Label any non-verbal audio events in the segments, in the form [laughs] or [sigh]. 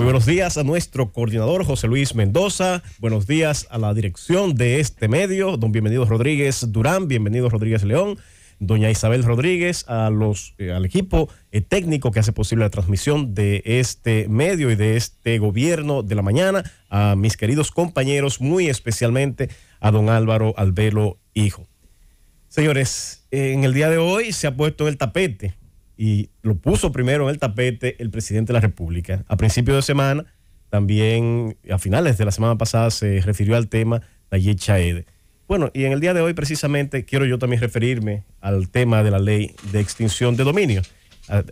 Muy buenos días a nuestro coordinador José Luis Mendoza. Buenos días a la dirección de este medio, don Bienvenido Rodríguez Durán, bienvenido Rodríguez León, doña Isabel Rodríguez, a los, eh, al equipo eh, técnico que hace posible la transmisión de este medio y de este gobierno de la mañana, a mis queridos compañeros, muy especialmente a don Álvaro Albelo Hijo. Señores, en el día de hoy se ha puesto el tapete y lo puso primero en el tapete el presidente de la República. A principios de semana, también a finales de la semana pasada, se refirió al tema Nayib Chaede. Bueno, y en el día de hoy precisamente quiero yo también referirme al tema de la ley de extinción de dominio,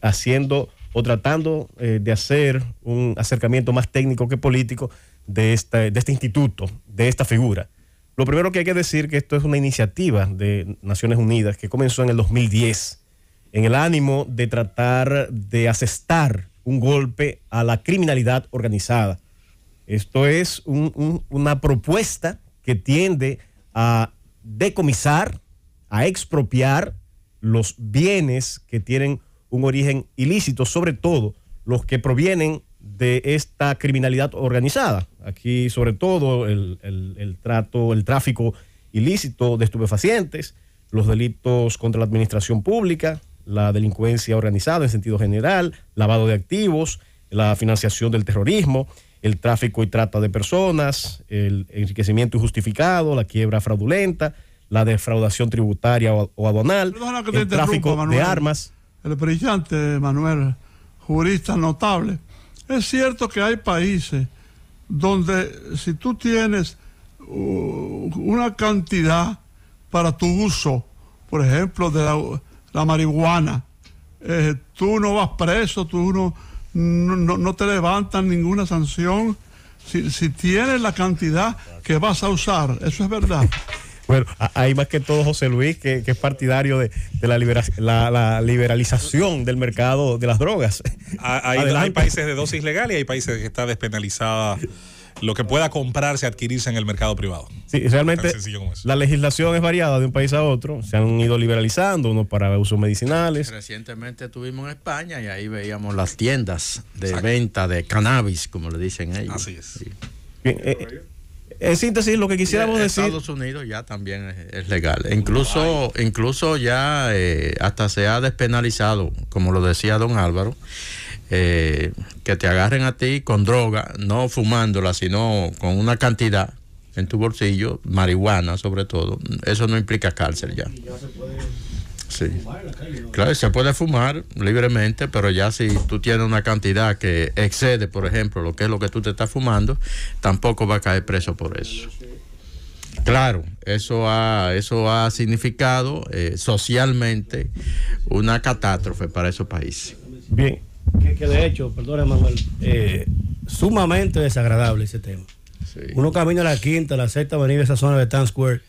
haciendo o tratando eh, de hacer un acercamiento más técnico que político de, de este instituto, de esta figura. Lo primero que hay que decir que esto es una iniciativa de Naciones Unidas que comenzó en el 2010 en el ánimo de tratar de asestar un golpe a la criminalidad organizada. Esto es una propuesta que tiende a decomisar, a expropiar los bienes que tienen un origen ilícito, sobre todo los que provienen de esta criminalidad organizada. Aquí sobre todo el trato, el tráfico ilícito de estupefacientes, los delitos contra la administración pública, la delincuencia organizada en sentido general, lavado de activos, la financiación del terrorismo, el tráfico y trata de personas, el enriquecimiento injustificado, la quiebra fraudulenta, la defraudación tributaria o, aduanal, el tráfico de armas. El brillante Manuel, jurista notable. Es cierto que hay países donde si tú tienes uh, una cantidad para tu uso, por ejemplo, de la la marihuana. Eh, tú no vas preso, tú no, no, te levantan ninguna sanción. Si, tienes la cantidad que vas a usar, eso es verdad. [laughs] Bueno, hay más que todo José Luis, que, es partidario de, la, la, liberalización del mercado de las drogas. Ah, hay, países de dosis legales y hay países que está despenalizada lo que pueda comprarse, adquirirse en el mercado privado. Sí, realmente la legislación es variada de un país a otro. Se han ido liberalizando, uno para usos medicinales. Recientemente estuvimos en España y ahí veíamos las tiendas de venta de cannabis, como le dicen ellos. Así es. Eh, eh, en síntesis, lo que quisiéramos decir. Estados Unidos ya también es, legal. Incluso, incluso ya eh, hasta se ha despenalizado, como lo decía don Álvaro eh, que te agarren a ti con droga, no fumándola, sino con una cantidad en tu bolsillo, marihuana sobre todo, eso no implica cárcel ya. Sí. Claro, se puede fumar libremente, pero ya si tú tienes una cantidad que excede, por ejemplo, lo que es lo que tú te estás fumando, tampoco va a caer preso por eso. Claro, eso ha, eso ha significado eh, socialmente una catástrofe para esos países. Bien, que, de hecho, perdón Manuel, eh, sumamente desagradable ese tema. Uno camina a la quinta, a la sexta avenida, esa zona de Times Square,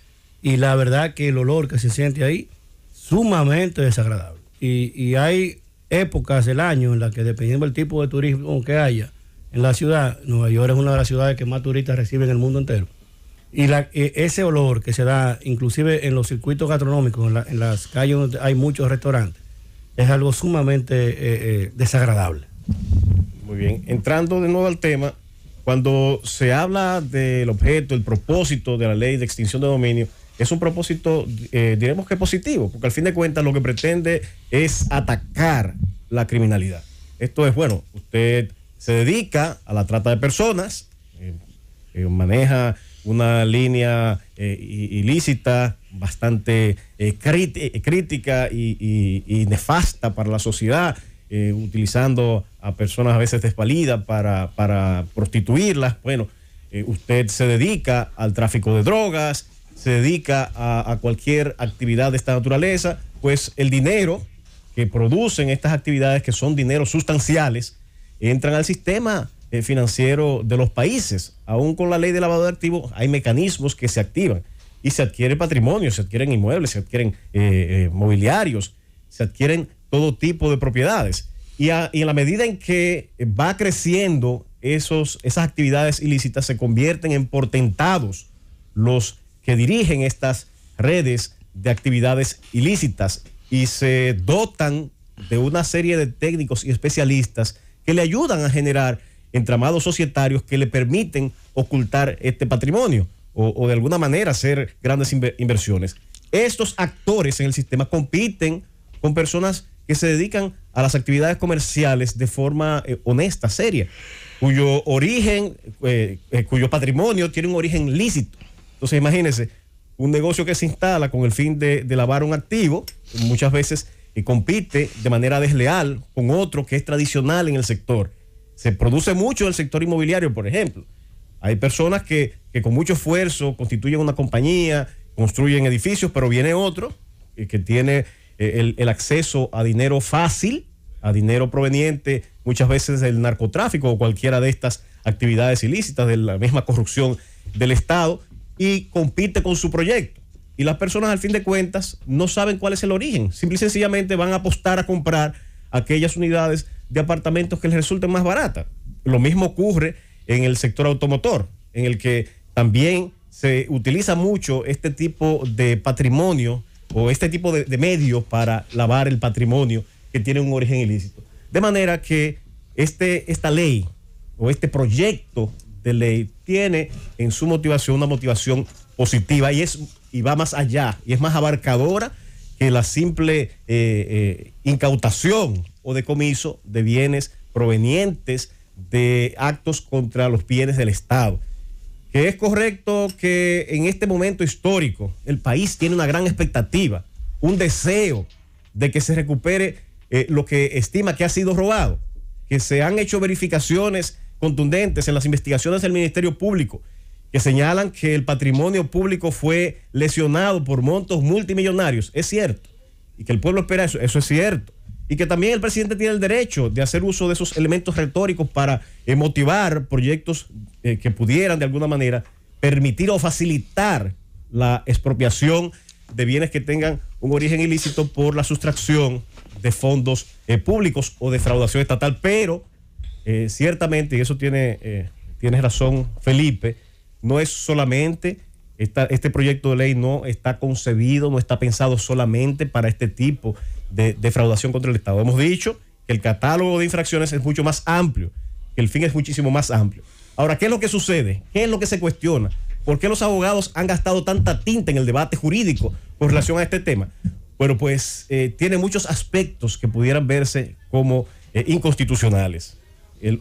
y la verdad que el olor que se siente ahí, sumamente desagradable. Y, hay épocas del año en las que dependiendo del tipo de turismo que haya en la ciudad, Nueva York es una de las ciudades que más turistas reciben en el mundo entero. Y la, e, ese olor que se da, inclusive en los circuitos gastronómicos, en, en las calles donde hay muchos restaurantes, es algo sumamente eh, eh, desagradable. Muy bien, entrando de nuevo al tema, cuando se habla del objeto, el propósito de la ley de extinción de dominio, es un propósito, eh, diremos que positivo, porque al fin de cuentas lo que pretende es atacar la criminalidad. Esto es, bueno, usted se dedica a la trata de personas, maneja una línea ilícita bastante eh, eh, crítica y, nefasta para la sociedad, eh, utilizando a personas a veces desvalidas para, prostituirlas. Bueno, usted se dedica al tráfico de drogas, se dedica a, cualquier actividad de esta naturaleza, pues el dinero que producen estas actividades, que son dineros sustanciales, entran al sistema financiero de los países. Aún con la ley de lavado de activos hay mecanismos que se activan y se adquiere patrimonio, se adquieren inmuebles, se adquieren eh, eh, mobiliarios, se adquieren todo tipo de propiedades. Y, en la medida en que va creciendo esos, esas actividades ilícitas, se convierten en portentados los que dirigen estas redes de actividades ilícitas y se dotan de una serie de técnicos y especialistas que le ayudan a generar entramados societarios que le permiten ocultar este patrimonio o, de alguna manera hacer grandes inversiones. Estos actores en el sistema compiten con personas que se dedican a las actividades comerciales de forma eh, honesta, seria, cuyo origen, eh, eh, cuyo patrimonio tiene un origen lícito. Entonces imagínense, un negocio que se instala con el fin de, de lavar un activo, muchas veces compite de manera desleal con otro que es tradicional en el sector. Se produce mucho en el sector inmobiliario, por ejemplo. Hay personas que, con mucho esfuerzo constituyen una compañía, construyen edificios, pero viene otro eh, que tiene eh, el, el, acceso a dinero fácil, a dinero proveniente muchas veces del narcotráfico o cualquiera de estas actividades ilícitas, de la misma corrupción del Estado, y compite con su proyecto. Y las personas al fin de cuentas no saben cuál es el origen. Simple y sencillamente van a apostar a comprar aquellas unidades de apartamentos que les resulten más baratas. Lo mismo ocurre en el sector automotor, en el que también se utiliza mucho este tipo de patrimonio o este tipo de, medios para lavar el patrimonio que tiene un origen ilícito. De manera que este, esta ley o este proyecto de ley tiene en su motivación una motivación positiva y, es, y va más allá y es más abarcadora que la simple eh, eh, incautación o decomiso de bienes provenientes de actos contra los bienes del Estado. Que es correcto que en este momento histórico el país tiene una gran expectativa, un deseo de que se recupere eh, lo que estima que ha sido robado, que se han hecho verificaciones contundentes en las investigaciones del Ministerio Público que señalan que el patrimonio público fue lesionado por montos multimillonarios. Es cierto. Y que el pueblo espera eso. Eso es cierto y que también el presidente tiene el derecho de hacer uso de esos elementos retóricos para eh, motivar proyectos eh, que pudieran de alguna manera permitir o facilitar la expropiación de bienes que tengan un origen ilícito por la sustracción de fondos eh, públicos o defraudación estatal. Pero ciertamente, y eso tiene, tiene razón Felipe, no es solamente... este proyecto de ley no está concebido, no está pensado solamente para este tipo de de defraudación contra el Estado. Hemos dicho que el catálogo de infracciones es mucho más amplio, que el fin es muchísimo más amplio. Ahora, ¿qué es lo que sucede? ¿Qué es lo que se cuestiona? ¿Por qué los abogados han gastado tanta tinta en el debate jurídico con relación a este tema? Bueno, pues eh, tiene muchos aspectos que pudieran verse como eh, inconstitucionales.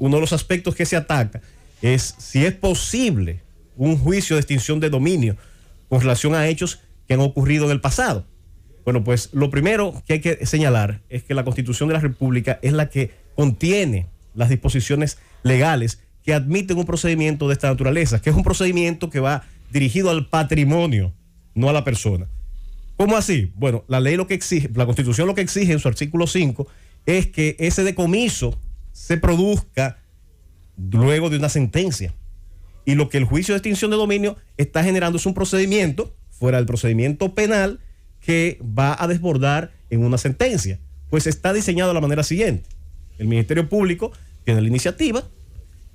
uno de los aspectos que se ataca es si es posible un juicio de extinción de dominio con relación a hechos que han ocurrido en el pasado. Bueno, pues lo primero que hay que señalar es que la Constitución de la República es la que contiene las disposiciones legales que admiten un procedimiento de esta naturaleza, que es un procedimiento que va dirigido al patrimonio, no a la persona. ¿Cómo así? Bueno, la ley lo que exige, la Constitución lo que exige en su artículo 5 es que ese decomiso se produzca luego de una sentencia. Y lo que el juicio de extinción de dominio está generando es un procedimiento fuera del procedimiento penal que va a desbordar en una sentencia. Pues está diseñado de la manera siguiente. El Ministerio Público tiene la iniciativa,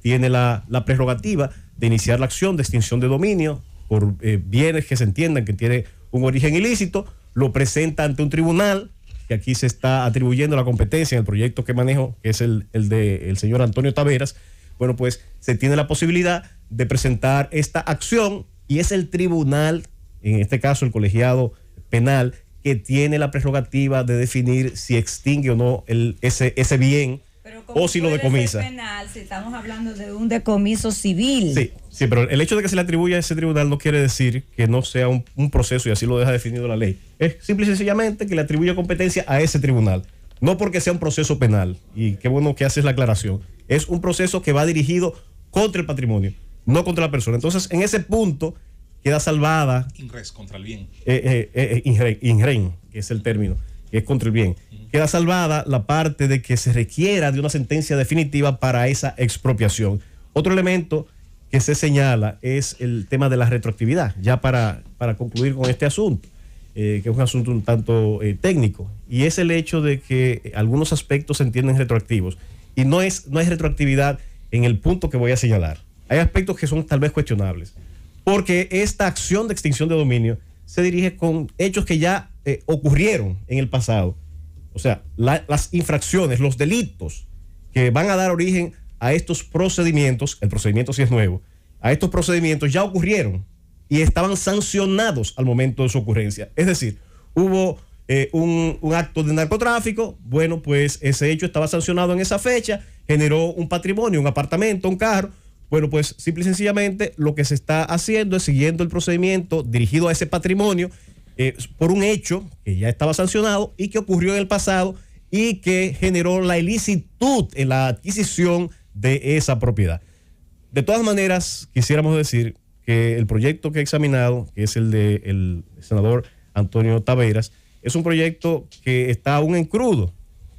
tiene la, prerrogativa de iniciar la acción de extinción de dominio por eh, bienes que se entiendan que tiene un origen ilícito, lo presenta ante un tribunal, que aquí se está atribuyendo la competencia en el proyecto que manejo, que es el, del señor Antonio Taveras, bueno, pues se tiene la posibilidad de presentar esta acción y es el tribunal, en este caso el colegiado penal que tiene la prerrogativa de definir si extingue o no el, ese, bien o si lo decomisa. Penal, si estamos hablando de un decomiso civil. Sí, sí, pero el hecho de que se le atribuya a ese tribunal no quiere decir que no sea un, proceso y así lo deja definido la ley. Es simple y sencillamente que le atribuye competencia a ese tribunal. No porque sea un proceso penal. Y qué bueno que haces la aclaración. Es un proceso que va dirigido contra el patrimonio, no contra la persona. Entonces, en ese punto, queda salvada. contra el bien. Eh, eh, eh, eh que es el término, que es contra el bien. Queda salvada la parte de que se requiera de una sentencia definitiva para esa expropiación. Otro elemento que se señala es el tema de la retroactividad, ya para, para concluir con este asunto, que es un asunto un tanto técnico, y es el hecho de que algunos aspectos se entienden retroactivos, y no es, no es retroactividad en el punto que voy a señalar. Hay aspectos que son tal vez cuestionables porque esta acción de extinción de dominio se dirige con hechos que ya eh, ocurrieron en el pasado. O sea, las infracciones, los delitos que van a dar origen a estos procedimientos, el procedimiento si sí es nuevo, a estos procedimientos ya ocurrieron y estaban sancionados al momento de su ocurrencia. Es decir, hubo eh, un, acto de narcotráfico, bueno, pues ese hecho estaba sancionado en esa fecha, generó un patrimonio, un apartamento, un carro, bueno, pues simple y sencillamente lo que se está haciendo es siguiendo el procedimiento dirigido a ese patrimonio eh, por un hecho que ya estaba sancionado y que ocurrió en el pasado y que generó la ilicitud en la adquisición de esa propiedad. De todas maneras, quisiéramos decir que el proyecto que he examinado, que es el del senador Antonio Taveras, es un proyecto que está aún en crudo,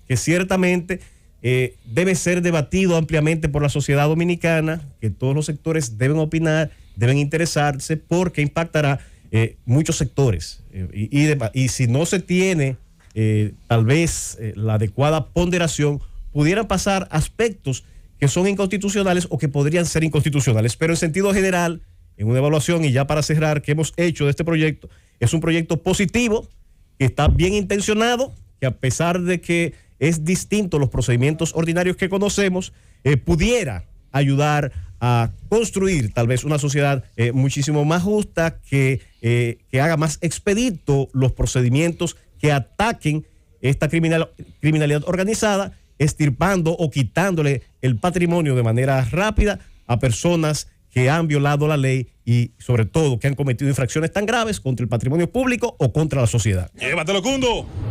que ciertamente eh, debe ser debatido ampliamente por la sociedad dominicana, que todos los sectores deben opinar, deben interesarse, porque impactará eh, muchos sectores. Eh, y, y, si no se tiene tal vez la adecuada ponderación, pudieran pasar aspectos que son inconstitucionales o que podrían ser inconstitucionales. Pero en sentido general, en una evaluación y ya para cerrar, que hemos hecho de este proyecto, es un proyecto positivo, que está bien intencionado, que a pesar de que es distinto los procedimientos ordinarios que conocemos, eh, pudiera ayudar a construir tal vez una sociedad eh, muchísimo más justa, que, eh, que haga más expedito los procedimientos que ataquen esta criminalidad organizada, estirpando o quitándole el patrimonio de manera rápida a personas que han violado la ley y sobre todo que han cometido infracciones tan graves contra el patrimonio público o contra la sociedad. Llévatelo, Cundo.